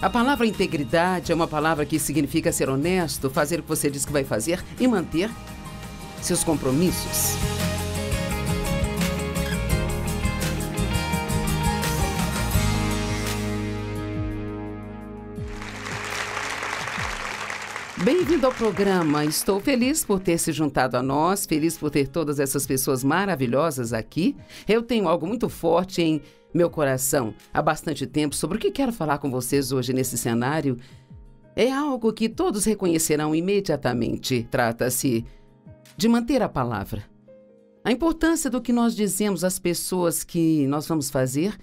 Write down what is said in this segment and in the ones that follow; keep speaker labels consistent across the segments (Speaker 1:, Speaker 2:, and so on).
Speaker 1: A palavra integridade é uma palavra que significa ser honesto, fazer o que você diz que vai fazer e manter seus compromissos. Bem-vindo ao programa. Estou feliz por ter se juntado a nós, feliz por ter todas essas pessoas maravilhosas aqui. Eu tenho algo muito forte em meu coração há bastante tempo sobre o que quero falar com vocês hoje nesse cenário é algo que todos reconhecerão imediatamente. Trata-se de manter a palavra. A importância do que nós dizemos às pessoas que nós vamos fazer,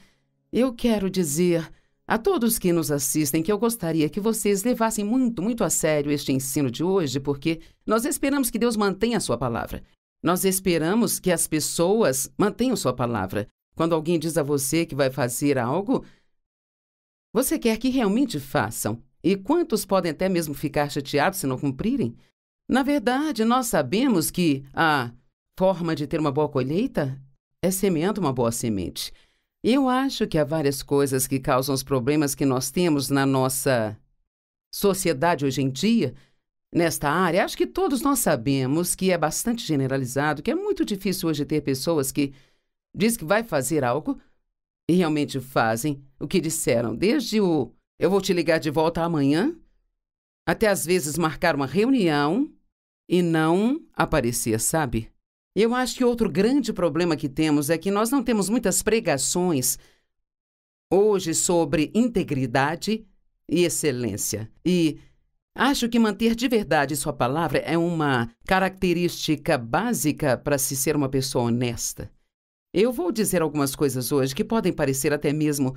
Speaker 1: eu quero dizer a todos que nos assistem que eu gostaria que vocês levassem muito, muito a sério este ensino de hoje, porque nós esperamos que Deus mantenha a sua palavra. Nós esperamos que as pessoas mantenham sua palavra. Quando alguém diz a você que vai fazer algo, você quer que realmente façam. E quantos podem até mesmo ficar chateados se não cumprirem? Na verdade, nós sabemos que a forma de ter uma boa colheita é semeando uma boa semente. Eu acho que há várias coisas que causam os problemas que nós temos na nossa sociedade hoje em dia, nesta área. Acho que todos nós sabemos que é bastante generalizado, que é muito difícil hoje ter pessoas que Diz que vai fazer algo e realmente fazem o que disseram, desde o eu vou te ligar de volta amanhã, até às vezes marcar uma reunião e não aparecer, sabe? Eu acho que outro grande problema que temos é que nós não temos muitas pregações hoje sobre integridade e excelência. E acho que manter de verdade sua palavra é uma característica básica para se ser uma pessoa honesta. Eu vou dizer algumas coisas hoje que podem parecer até mesmo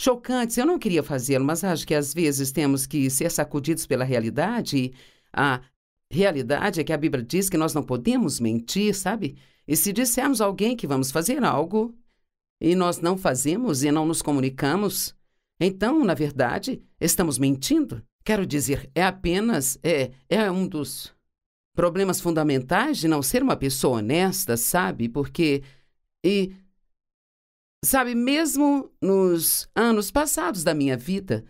Speaker 1: chocantes. Eu não queria fazê-lo, mas acho que às vezes temos que ser sacudidos pela realidade. A realidade é que a Bíblia diz que nós não podemos mentir, sabe? E se dissermos a alguém que vamos fazer algo e nós não fazemos e não nos comunicamos, então, na verdade, estamos mentindo. Quero dizer, é apenas é é um dos problemas fundamentais de não ser uma pessoa honesta, sabe? Porque e, sabe, mesmo nos anos passados da minha vida,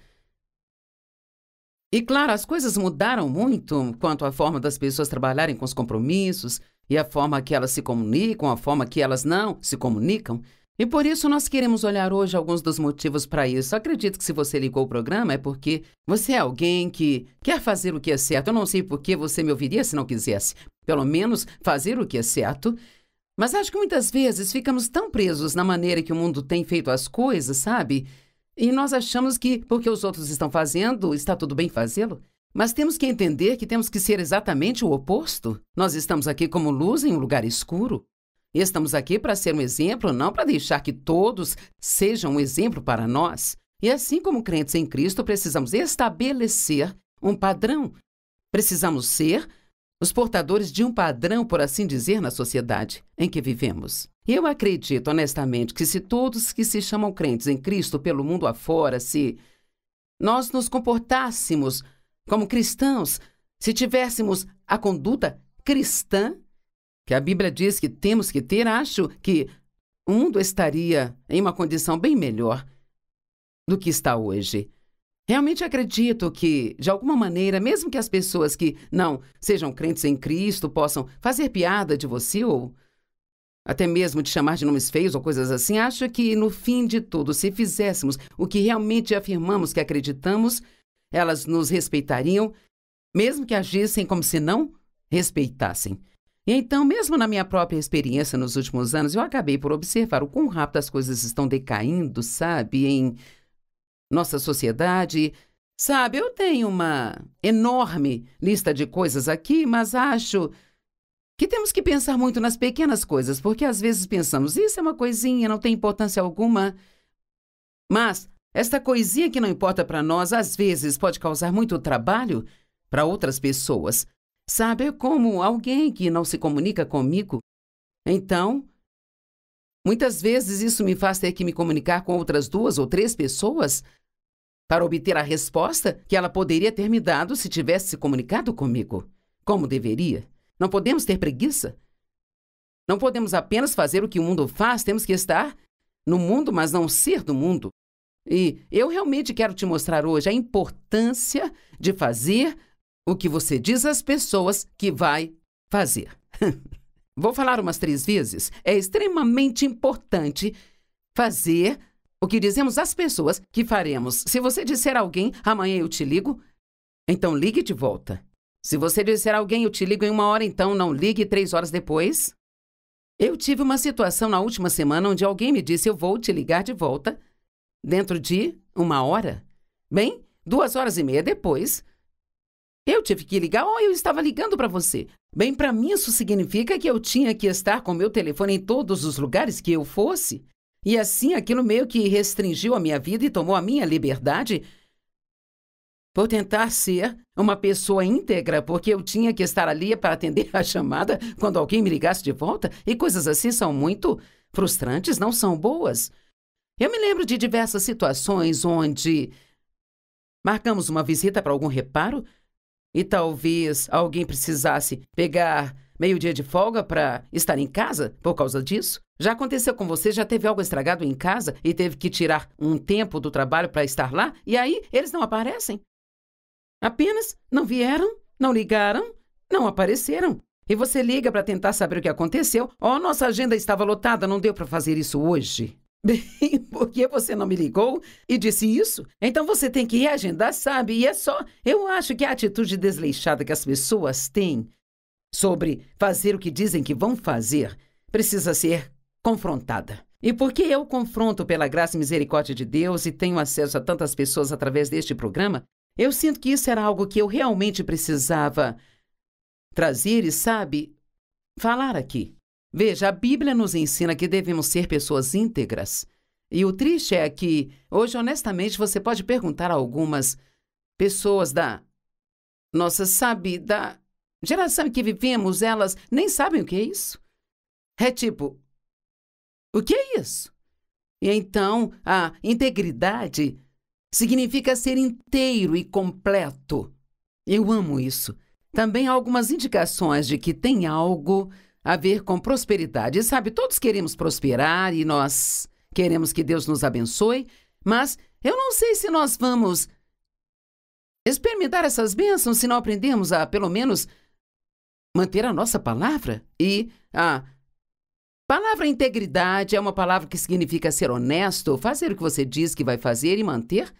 Speaker 1: e claro, as coisas mudaram muito quanto à forma das pessoas trabalharem com os compromissos e a forma que elas se comunicam, a forma que elas não se comunicam. E por isso nós queremos olhar hoje alguns dos motivos para isso. Acredito que se você ligou o programa é porque você é alguém que quer fazer o que é certo. Eu não sei por que você me ouviria se não quisesse. Pelo menos fazer o que é certo mas acho que muitas vezes ficamos tão presos na maneira que o mundo tem feito as coisas, sabe? E nós achamos que porque os outros estão fazendo, está tudo bem fazê-lo. Mas temos que entender que temos que ser exatamente o oposto. Nós estamos aqui como luz em um lugar escuro. Estamos aqui para ser um exemplo, não para deixar que todos sejam um exemplo para nós. E assim como crentes em Cristo, precisamos estabelecer um padrão. Precisamos ser os portadores de um padrão, por assim dizer, na sociedade em que vivemos. Eu acredito honestamente que se todos que se chamam crentes em Cristo pelo mundo afora, se nós nos comportássemos como cristãos, se tivéssemos a conduta cristã que a Bíblia diz que temos que ter, acho que o mundo estaria em uma condição bem melhor do que está hoje. Realmente acredito que, de alguma maneira, mesmo que as pessoas que não sejam crentes em Cristo possam fazer piada de você ou até mesmo te chamar de nomes feios ou coisas assim, acho que, no fim de tudo, se fizéssemos o que realmente afirmamos que acreditamos, elas nos respeitariam, mesmo que agissem como se não respeitassem. E então, mesmo na minha própria experiência nos últimos anos, eu acabei por observar o quão rápido as coisas estão decaindo, sabe? Em nossa sociedade. Sabe, eu tenho uma enorme lista de coisas aqui, mas acho que temos que pensar muito nas pequenas coisas, porque às vezes pensamos, isso é uma coisinha, não tem importância alguma. Mas esta coisinha que não importa para nós, às vezes pode causar muito trabalho para outras pessoas. Sabe, é como alguém que não se comunica comigo. Então, Muitas vezes isso me faz ter que me comunicar com outras duas ou três pessoas para obter a resposta que ela poderia ter me dado se tivesse se comunicado comigo, como deveria. Não podemos ter preguiça. Não podemos apenas fazer o que o mundo faz, temos que estar no mundo, mas não ser do mundo. E eu realmente quero te mostrar hoje a importância de fazer o que você diz às pessoas que vai fazer. vou falar umas três vezes, é extremamente importante fazer o que dizemos às pessoas que faremos. Se você disser a alguém, amanhã eu te ligo, então ligue de volta. Se você disser a alguém, eu te ligo em uma hora, então não ligue três horas depois. Eu tive uma situação na última semana onde alguém me disse, eu vou te ligar de volta dentro de uma hora. Bem, duas horas e meia depois, eu tive que ligar ou eu estava ligando para você. Bem, para mim isso significa que eu tinha que estar com meu telefone em todos os lugares que eu fosse. E assim aquilo meio que restringiu a minha vida e tomou a minha liberdade por tentar ser uma pessoa íntegra, porque eu tinha que estar ali para atender a chamada quando alguém me ligasse de volta, e coisas assim são muito frustrantes, não são boas. Eu me lembro de diversas situações onde marcamos uma visita para algum reparo e talvez alguém precisasse pegar meio-dia de folga para estar em casa por causa disso? Já aconteceu com você? Já teve algo estragado em casa e teve que tirar um tempo do trabalho para estar lá? E aí eles não aparecem? Apenas não vieram, não ligaram, não apareceram. E você liga para tentar saber o que aconteceu. Oh, nossa agenda estava lotada, não deu para fazer isso hoje. Bem, por que você não me ligou e disse isso? Então você tem que reagendar, sabe? E é só. Eu acho que a atitude desleixada que as pessoas têm sobre fazer o que dizem que vão fazer precisa ser confrontada. E porque eu confronto pela graça e misericórdia de Deus e tenho acesso a tantas pessoas através deste programa, eu sinto que isso era algo que eu realmente precisava trazer e, sabe, falar aqui. Veja, a Bíblia nos ensina que devemos ser pessoas íntegras. E o triste é que, hoje, honestamente, você pode perguntar a algumas pessoas da nossa, sabe, da geração que vivemos, elas nem sabem o que é isso. É tipo, o que é isso? E então, a integridade significa ser inteiro e completo. Eu amo isso. Também há algumas indicações de que tem algo a ver com prosperidade. E sabe, todos queremos prosperar e nós queremos que Deus nos abençoe, mas eu não sei se nós vamos experimentar essas bênçãos se não aprendemos a, pelo menos, manter a nossa palavra. E a palavra integridade é uma palavra que significa ser honesto, fazer o que você diz que vai fazer e manter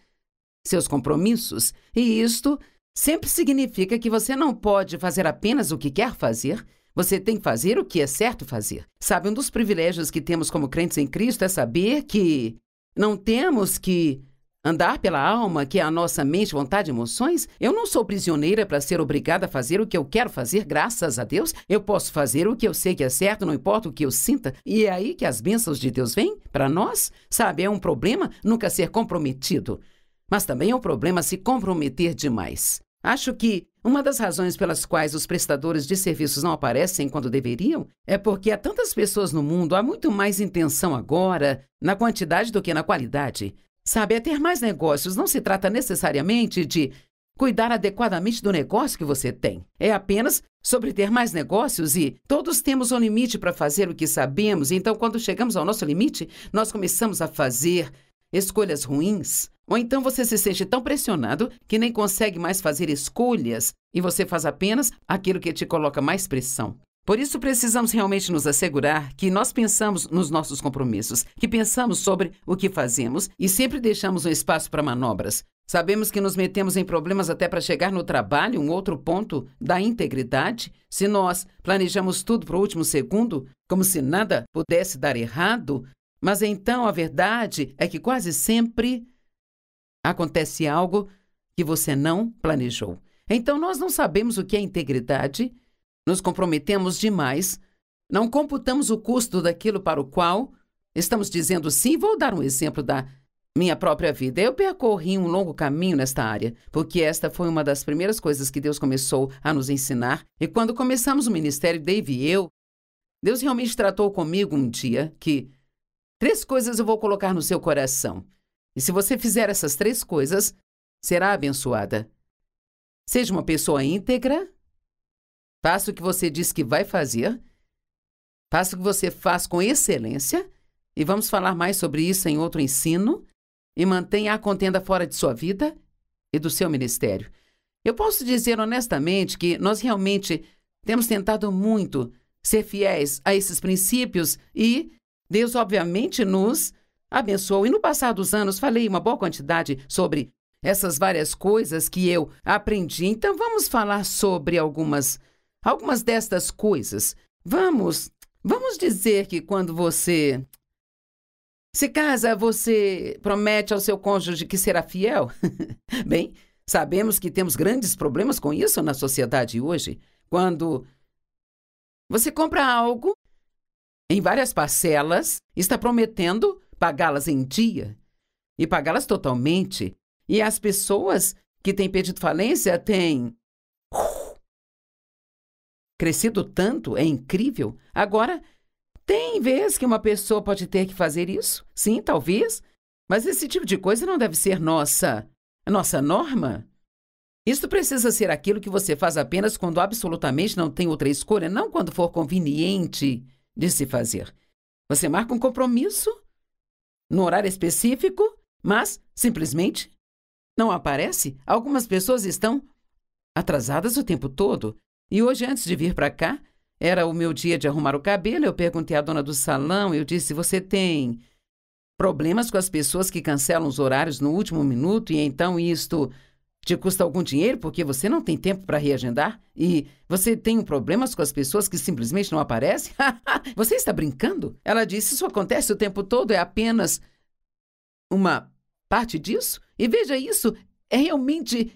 Speaker 1: seus compromissos. E isto sempre significa que você não pode fazer apenas o que quer fazer, você tem que fazer o que é certo fazer. Sabe, um dos privilégios que temos como crentes em Cristo é saber que não temos que andar pela alma, que é a nossa mente, vontade e emoções. Eu não sou prisioneira para ser obrigada a fazer o que eu quero fazer, graças a Deus. Eu posso fazer o que eu sei que é certo, não importa o que eu sinta. E é aí que as bênçãos de Deus vêm para nós. Sabe, é um problema nunca ser comprometido. Mas também é um problema se comprometer demais. Acho que uma das razões pelas quais os prestadores de serviços não aparecem quando deveriam é porque há tantas pessoas no mundo, há muito mais intenção agora na quantidade do que na qualidade. Sabe, é ter mais negócios não se trata necessariamente de cuidar adequadamente do negócio que você tem. É apenas sobre ter mais negócios e todos temos um limite para fazer o que sabemos, então quando chegamos ao nosso limite, nós começamos a fazer escolhas ruins ou então você se sente tão pressionado que nem consegue mais fazer escolhas e você faz apenas aquilo que te coloca mais pressão. Por isso, precisamos realmente nos assegurar que nós pensamos nos nossos compromissos, que pensamos sobre o que fazemos e sempre deixamos um espaço para manobras. Sabemos que nos metemos em problemas até para chegar no trabalho, um outro ponto da integridade. Se nós planejamos tudo para o último segundo, como se nada pudesse dar errado, mas então a verdade é que quase sempre Acontece algo que você não planejou. Então, nós não sabemos o que é integridade, nos comprometemos demais, não computamos o custo daquilo para o qual estamos dizendo sim. Vou dar um exemplo da minha própria vida. Eu percorri um longo caminho nesta área, porque esta foi uma das primeiras coisas que Deus começou a nos ensinar. E quando começamos o ministério, Dave e eu, Deus realmente tratou comigo um dia que três coisas eu vou colocar no seu coração. E se você fizer essas três coisas, será abençoada. Seja uma pessoa íntegra, faça o que você diz que vai fazer, faça o que você faz com excelência, e vamos falar mais sobre isso em outro ensino, e mantenha a contenda fora de sua vida e do seu ministério. Eu posso dizer honestamente que nós realmente temos tentado muito ser fiéis a esses princípios e Deus, obviamente, nos abençoou. E no passar dos anos falei uma boa quantidade sobre essas várias coisas que eu aprendi. Então vamos falar sobre algumas algumas destas coisas. Vamos, vamos dizer que quando você se casa, você promete ao seu cônjuge que será fiel? Bem, sabemos que temos grandes problemas com isso na sociedade hoje. Quando você compra algo em várias parcelas, está prometendo pagá-las em dia e pagá-las totalmente. E as pessoas que têm pedido falência têm crescido tanto, é incrível. Agora, tem vez que uma pessoa pode ter que fazer isso? Sim, talvez. Mas esse tipo de coisa não deve ser nossa nossa norma. Isso precisa ser aquilo que você faz apenas quando absolutamente não tem outra escolha, não quando for conveniente de se fazer. Você marca um compromisso no horário específico, mas simplesmente não aparece. Algumas pessoas estão atrasadas o tempo todo. E hoje, antes de vir para cá, era o meu dia de arrumar o cabelo. Eu perguntei à dona do salão, eu disse: Você tem problemas com as pessoas que cancelam os horários no último minuto e então isto te custa algum dinheiro porque você não tem tempo para reagendar? E você tem problemas com as pessoas que simplesmente não aparecem? você está brincando? Ela disse: Isso acontece o tempo todo, é apenas uma parte disso? E veja isso, é realmente.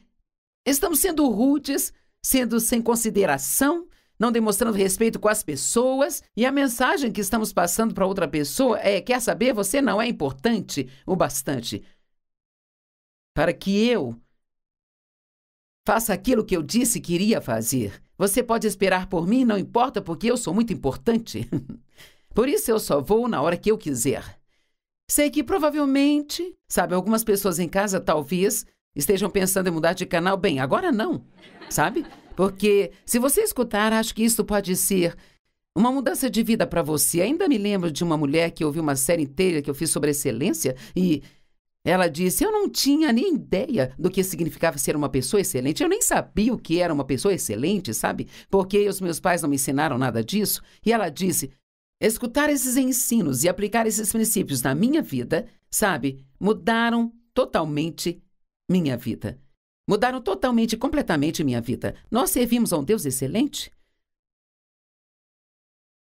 Speaker 1: Estamos sendo rudes, sendo sem consideração, não demonstrando respeito com as pessoas. E a mensagem que estamos passando para outra pessoa é: Quer saber? Você não é importante o bastante para que eu Faça aquilo que eu disse que iria fazer. Você pode esperar por mim, não importa, porque eu sou muito importante. por isso eu só vou na hora que eu quiser. Sei que provavelmente, sabe, algumas pessoas em casa talvez estejam pensando em mudar de canal. Bem, agora não, sabe? Porque se você escutar, acho que isso pode ser uma mudança de vida para você. Ainda me lembro de uma mulher que ouviu uma série inteira que eu fiz sobre excelência e ela disse: Eu não tinha nem ideia do que significava ser uma pessoa excelente. Eu nem sabia o que era uma pessoa excelente, sabe? Porque os meus pais não me ensinaram nada disso. E ela disse: Escutar esses ensinos e aplicar esses princípios na minha vida, sabe? Mudaram totalmente minha vida. Mudaram totalmente, completamente minha vida. Nós servimos a um Deus excelente?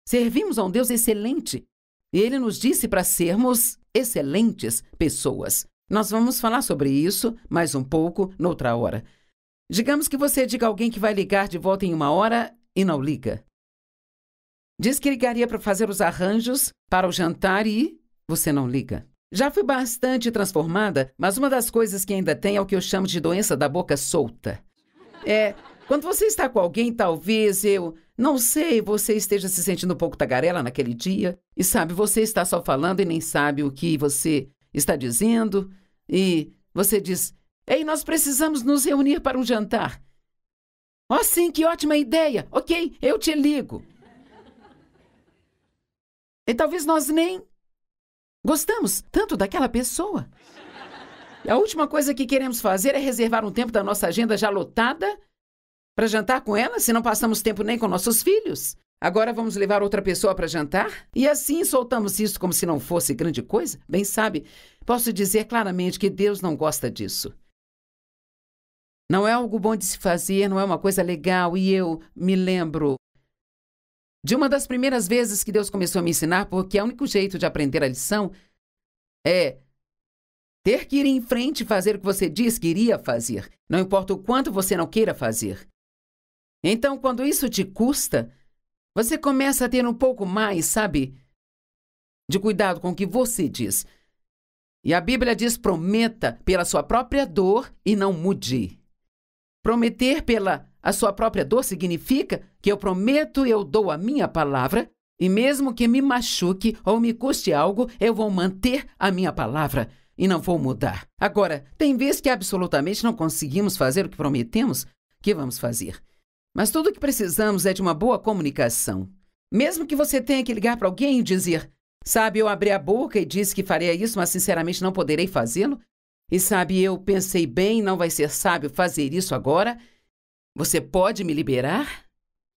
Speaker 1: Servimos a um Deus excelente. E Ele nos disse para sermos excelentes pessoas. Nós vamos falar sobre isso mais um pouco noutra hora. Digamos que você diga alguém que vai ligar de volta em uma hora e não liga. Diz que ligaria para fazer os arranjos para o jantar e você não liga. Já fui bastante transformada, mas uma das coisas que ainda tem é o que eu chamo de doença da boca solta. É, quando você está com alguém, talvez eu não sei, você esteja se sentindo um pouco tagarela naquele dia, e sabe, você está só falando e nem sabe o que você está dizendo, e você diz: Ei, nós precisamos nos reunir para um jantar. Oh, sim, que ótima ideia! Ok, eu te ligo. E talvez nós nem gostamos tanto daquela pessoa. A última coisa que queremos fazer é reservar um tempo da nossa agenda já lotada para jantar com ela se não passamos tempo nem com nossos filhos? Agora vamos levar outra pessoa para jantar? E assim soltamos isso como se não fosse grande coisa? Bem, sabe, posso dizer claramente que Deus não gosta disso. Não é algo bom de se fazer, não é uma coisa legal, e eu me lembro de uma das primeiras vezes que Deus começou a me ensinar, porque o único jeito de aprender a lição é ter que ir em frente e fazer o que você diz que iria fazer, não importa o quanto você não queira fazer. Então, quando isso te custa, você começa a ter um pouco mais, sabe? De cuidado com o que você diz. E a Bíblia diz: prometa pela sua própria dor e não mude. Prometer pela a sua própria dor significa que eu prometo, e eu dou a minha palavra, e mesmo que me machuque ou me custe algo, eu vou manter a minha palavra e não vou mudar. Agora, tem vezes que absolutamente não conseguimos fazer o que prometemos, o que vamos fazer? Mas tudo o que precisamos é de uma boa comunicação. Mesmo que você tenha que ligar para alguém e dizer: Sabe, eu abri a boca e disse que faria isso, mas sinceramente não poderei fazê-lo. E sabe, eu pensei bem, não vai ser sábio fazer isso agora. Você pode me liberar?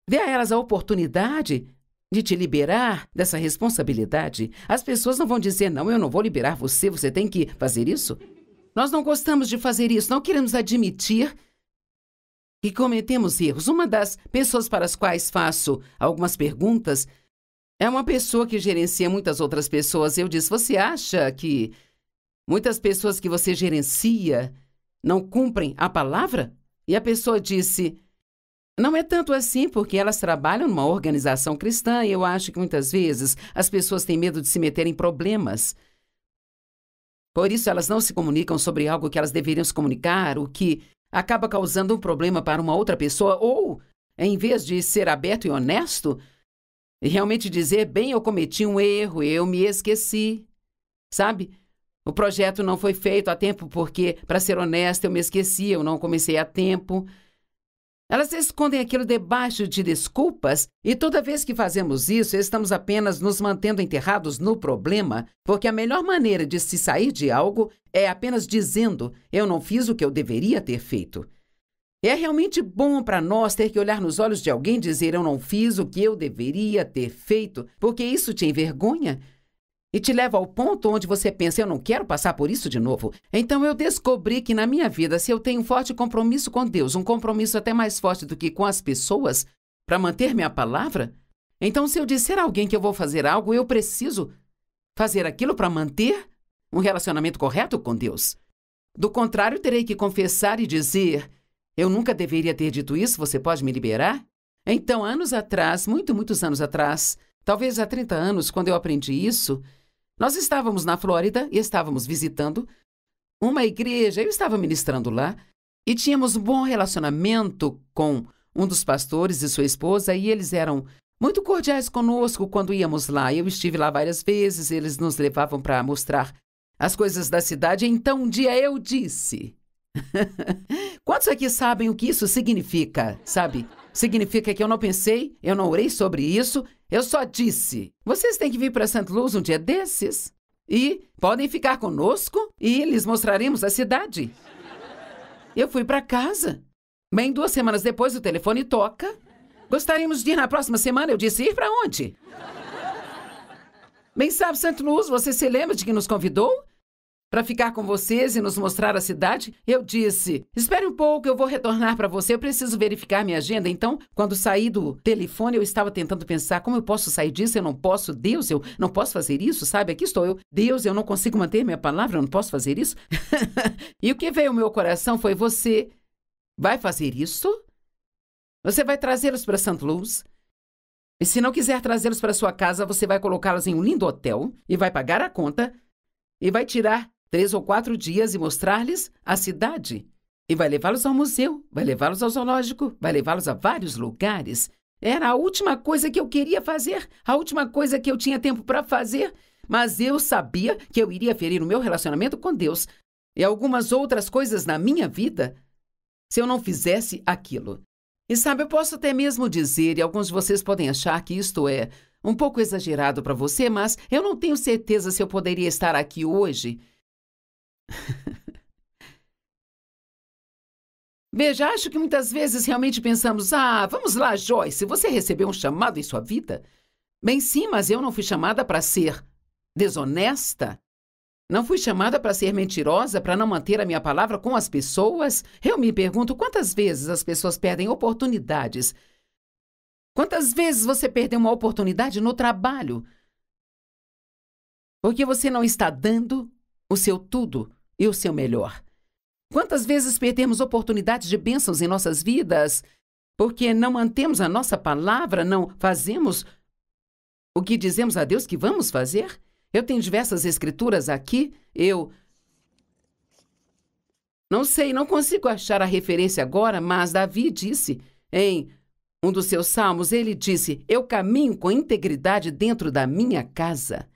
Speaker 1: Dê a elas a oportunidade de te liberar dessa responsabilidade. As pessoas não vão dizer: Não, eu não vou liberar você, você tem que fazer isso. Nós não gostamos de fazer isso, não queremos admitir que cometemos erros. Uma das pessoas para as quais faço algumas perguntas é uma pessoa que gerencia muitas outras pessoas. Eu disse: Você acha que muitas pessoas que você gerencia não cumprem a palavra? E a pessoa disse: Não é tanto assim, porque elas trabalham numa organização cristã e eu acho que muitas vezes as pessoas têm medo de se meterem em problemas. Por isso, elas não se comunicam sobre algo que elas deveriam se comunicar, o que acaba causando um problema para uma outra pessoa ou, em vez de ser aberto e honesto, realmente dizer, bem, eu cometi um erro, eu me esqueci. Sabe? O projeto não foi feito a tempo porque, para ser honesto, eu me esqueci, eu não comecei a tempo. Elas escondem aquilo debaixo de desculpas, e toda vez que fazemos isso, estamos apenas nos mantendo enterrados no problema, porque a melhor maneira de se sair de algo é apenas dizendo: eu não fiz o que eu deveria ter feito. É realmente bom para nós ter que olhar nos olhos de alguém e dizer: eu não fiz o que eu deveria ter feito, porque isso te envergonha, e te leva ao ponto onde você pensa: eu não quero passar por isso de novo. Então eu descobri que na minha vida, se eu tenho um forte compromisso com Deus, um compromisso até mais forte do que com as pessoas, para manter minha palavra, então se eu disser a alguém que eu vou fazer algo, eu preciso fazer aquilo para manter um relacionamento correto com Deus. Do contrário, terei que confessar e dizer: eu nunca deveria ter dito isso, você pode me liberar? Então, anos atrás, muito, muitos anos atrás, talvez há 30 anos, quando eu aprendi isso, nós estávamos na Flórida e estávamos visitando uma igreja. Eu estava ministrando lá e tínhamos um bom relacionamento com um dos pastores e sua esposa, e eles eram muito cordiais conosco quando íamos lá. Eu estive lá várias vezes, eles nos levavam para mostrar as coisas da cidade. Então um dia eu disse: Quantos aqui sabem o que isso significa? Sabe? Significa que eu não pensei, eu não orei sobre isso, eu só disse: vocês têm que vir para Santo Luz um dia desses. E podem ficar conosco e lhes mostraremos a cidade. Eu fui para casa. Bem, duas semanas depois o telefone toca. Gostaríamos de ir na próxima semana. Eu disse: ir para onde? Bem, sabe, Santo Luz, você se lembra de quem nos convidou? para ficar com vocês e nos mostrar a cidade, eu disse: Espere um pouco, eu vou retornar para você, eu preciso verificar minha agenda. Então, quando saí do telefone, eu estava tentando pensar: como eu posso sair disso? Eu não posso, Deus, eu não posso fazer isso, sabe? Aqui estou eu, Deus, eu não consigo manter minha palavra, eu não posso fazer isso. e o que veio ao meu coração foi: Você vai fazer isso? Você vai trazê-los para Santo Luz? E se não quiser trazê-los para sua casa, você vai colocá-los em um lindo hotel e vai pagar a conta e vai tirar três ou quatro dias e mostrar-lhes a cidade. E vai levá-los ao museu, vai levá-los ao zoológico, vai levá-los a vários lugares. Era a última coisa que eu queria fazer, a última coisa que eu tinha tempo para fazer, mas eu sabia que eu iria ferir o meu relacionamento com Deus e algumas outras coisas na minha vida se eu não fizesse aquilo. E sabe, eu posso até mesmo dizer, e alguns de vocês podem achar que isto é um pouco exagerado para você, mas eu não tenho certeza se eu poderia estar aqui hoje Veja, acho que muitas vezes realmente pensamos: ah, vamos lá, Joyce, você recebeu um chamado em sua vida? Bem, sim, mas eu não fui chamada para ser desonesta. Não fui chamada para ser mentirosa, para não manter a minha palavra com as pessoas. Eu me pergunto quantas vezes as pessoas perdem oportunidades. Quantas vezes você perdeu uma oportunidade no trabalho? Porque você não está dando o seu tudo e o seu melhor. Quantas vezes perdemos oportunidades de bênçãos em nossas vidas porque não mantemos a nossa palavra, não fazemos o que dizemos a Deus que vamos fazer? Eu tenho diversas escrituras aqui, eu. Não sei, não consigo achar a referência agora, mas Davi disse em um dos seus salmos: ele disse, Eu caminho com integridade dentro da minha casa.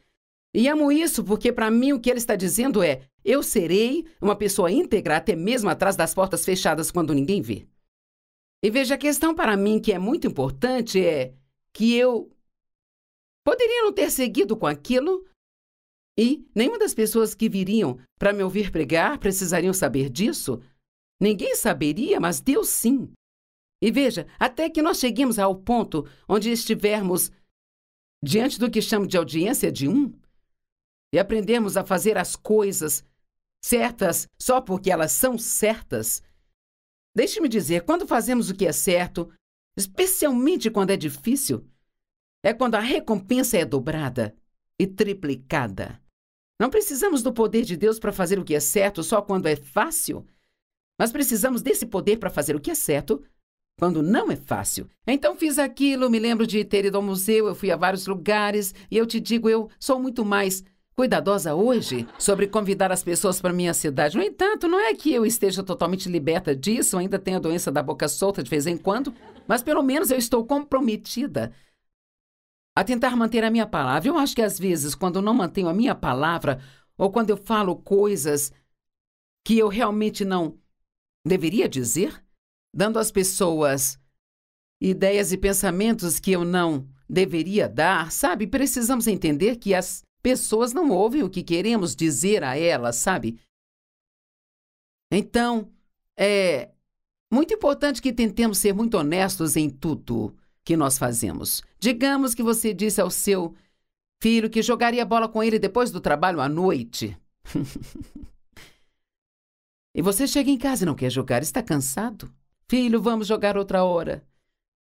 Speaker 1: E amo isso porque, para mim, o que ele está dizendo é: eu serei uma pessoa íntegra até mesmo atrás das portas fechadas quando ninguém vê. E veja, a questão para mim que é muito importante é que eu poderia não ter seguido com aquilo e nenhuma das pessoas que viriam para me ouvir pregar precisariam saber disso. Ninguém saberia, mas Deus sim. E veja, até que nós cheguemos ao ponto onde estivermos diante do que chamo de audiência de um e aprendermos a fazer as coisas certas só porque elas são certas. Deixe-me dizer, quando fazemos o que é certo, especialmente quando é difícil, é quando a recompensa é dobrada e triplicada. Não precisamos do poder de Deus para fazer o que é certo só quando é fácil, mas precisamos desse poder para fazer o que é certo quando não é fácil. Então fiz aquilo, me lembro de ter ido ao museu, eu fui a vários lugares e eu te digo, eu sou muito mais cuidadosa hoje sobre convidar as pessoas para minha cidade. No entanto, não é que eu esteja totalmente liberta disso, ainda tenho a doença da boca solta de vez em quando, mas pelo menos eu estou comprometida a tentar manter a minha palavra. Eu acho que às vezes, quando não mantenho a minha palavra, ou quando eu falo coisas que eu realmente não deveria dizer, dando às pessoas ideias e pensamentos que eu não deveria dar, sabe? Precisamos entender que as Pessoas não ouvem o que queremos dizer a elas, sabe? Então, é muito importante que tentemos ser muito honestos em tudo que nós fazemos. Digamos que você disse ao seu filho que jogaria bola com ele depois do trabalho à noite. e você chega em casa e não quer jogar, está cansado? Filho, vamos jogar outra hora.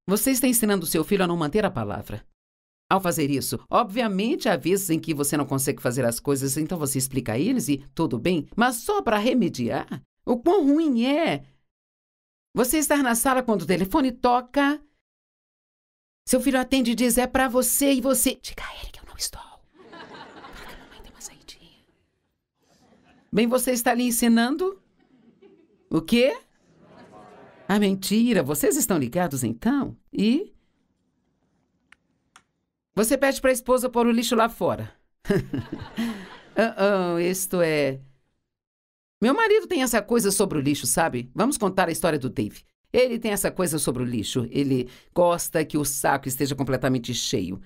Speaker 1: Você está ensinando seu filho a não manter a palavra. Ao fazer isso, obviamente há vezes em que você não consegue fazer as coisas, então você explica a eles e tudo bem, mas só para remediar. O quão ruim é você estar na sala quando o telefone toca. Seu filho atende e diz: é para você, e você. Diga a ele que eu não estou. que a mamãe uma Bem, você está lhe ensinando? O quê? A mentira. Vocês estão ligados então? E você pede para a esposa pôr o lixo lá fora. uh -oh, isto é. Meu marido tem essa coisa sobre o lixo, sabe? Vamos contar a história do Dave. Ele tem essa coisa sobre o lixo. Ele gosta que o saco esteja completamente cheio.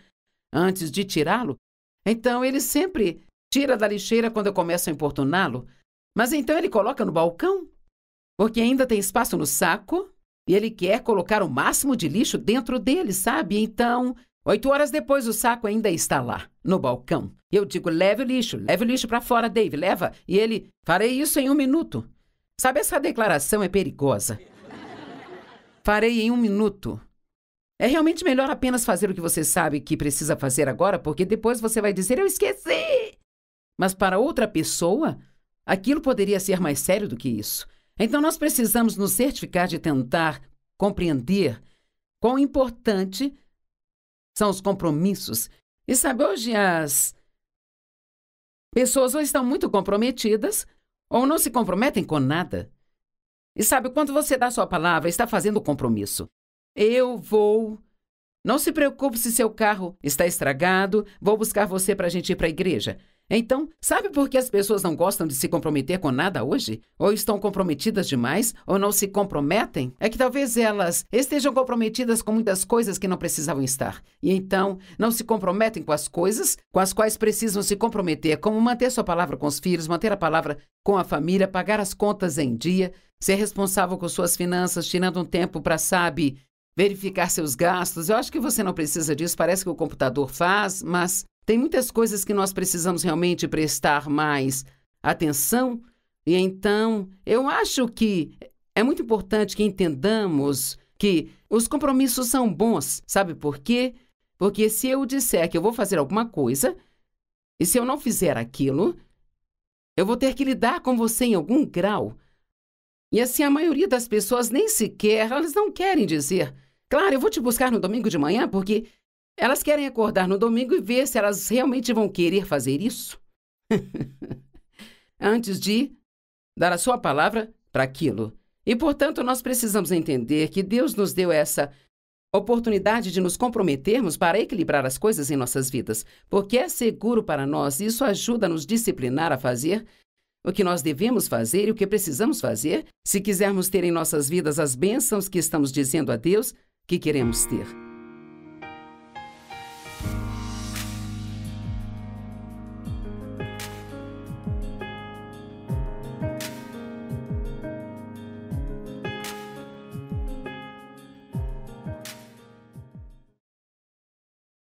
Speaker 1: Antes de tirá-lo, então ele sempre tira da lixeira quando eu começo a importuná-lo. Mas então ele coloca no balcão, porque ainda tem espaço no saco e ele quer colocar o máximo de lixo dentro dele, sabe? Então Oito horas depois, o saco ainda está lá, no balcão. Eu digo: leve o lixo, leve o lixo para fora, Dave, leva. E ele: farei isso em um minuto. Sabe, essa declaração é perigosa. farei em um minuto. É realmente melhor apenas fazer o que você sabe que precisa fazer agora, porque depois você vai dizer: eu esqueci. Mas para outra pessoa, aquilo poderia ser mais sério do que isso. Então nós precisamos nos certificar de tentar compreender quão importante são os compromissos. E sabe, hoje as pessoas ou estão muito comprometidas ou não se comprometem com nada. E sabe, quando você dá sua palavra, está fazendo o compromisso. Eu vou. Não se preocupe se seu carro está estragado, vou buscar você para a gente ir para a igreja. Então, sabe por que as pessoas não gostam de se comprometer com nada hoje? Ou estão comprometidas demais, ou não se comprometem? É que talvez elas estejam comprometidas com muitas coisas que não precisavam estar. E então, não se comprometem com as coisas com as quais precisam se comprometer, como manter sua palavra com os filhos, manter a palavra com a família, pagar as contas em dia, ser responsável com suas finanças, tirando um tempo para, sabe, verificar seus gastos. Eu acho que você não precisa disso, parece que o computador faz, mas tem muitas coisas que nós precisamos realmente prestar mais atenção, e então eu acho que é muito importante que entendamos que os compromissos são bons. Sabe por quê? Porque se eu disser que eu vou fazer alguma coisa, e se eu não fizer aquilo, eu vou ter que lidar com você em algum grau. E assim, a maioria das pessoas nem sequer, elas não querem dizer. Claro, eu vou te buscar no domingo de manhã porque elas querem acordar no domingo e ver se elas realmente vão querer fazer isso. Antes de dar a sua palavra para aquilo. E, portanto, nós precisamos entender que Deus nos deu essa oportunidade de nos comprometermos para equilibrar as coisas em nossas vidas, porque é seguro para nós e isso ajuda a nos disciplinar a fazer o que nós devemos fazer e o que precisamos fazer se quisermos ter em nossas vidas as bênçãos que estamos dizendo a Deus que queremos ter.